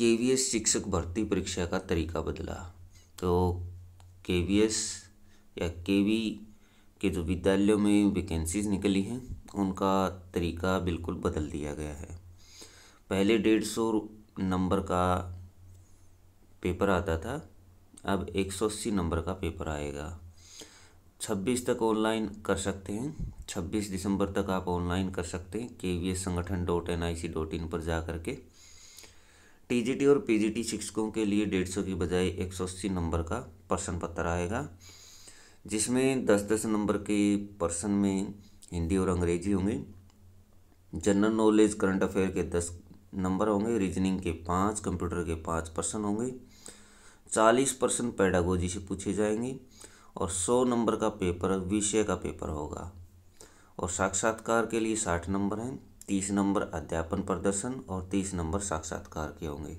के शिक्षक भर्ती परीक्षा का तरीका बदला तो के या के के जो विद्यालयों में वैकेंसीज निकली हैं उनका तरीका बिल्कुल बदल दिया गया है पहले डेढ़ सौ नंबर का पेपर आता था अब एक सौ अस्सी नंबर का पेपर आएगा छब्बीस तक ऑनलाइन कर सकते हैं छब्बीस दिसंबर तक आप ऑनलाइन कर सकते हैं K V S Sangathan dot N I C dot in पर जा कर के टीजीटी और पीजीटी शिक्षकों के लिए डेढ़ सौ की बजाय एक सौ अस्सी नंबर का प्रश्न पत्र आएगा जिसमें दस दस नंबर के प्रश्न में हिंदी और अंग्रेजी होंगे जनरल नॉलेज करंट अफेयर के दस नंबर होंगे रीजनिंग के पाँच कंप्यूटर के पाँच पर्सन होंगे चालीस परसेंट पैडागोजी से पूछे जाएंगे और सौ नंबर का पेपर विषय का पेपर होगा और साक्षात्कार के लिए साठ नंबर हैं तीस नंबर अध्यापन प्रदर्शन और तीस नंबर साक्षात्कार के होंगे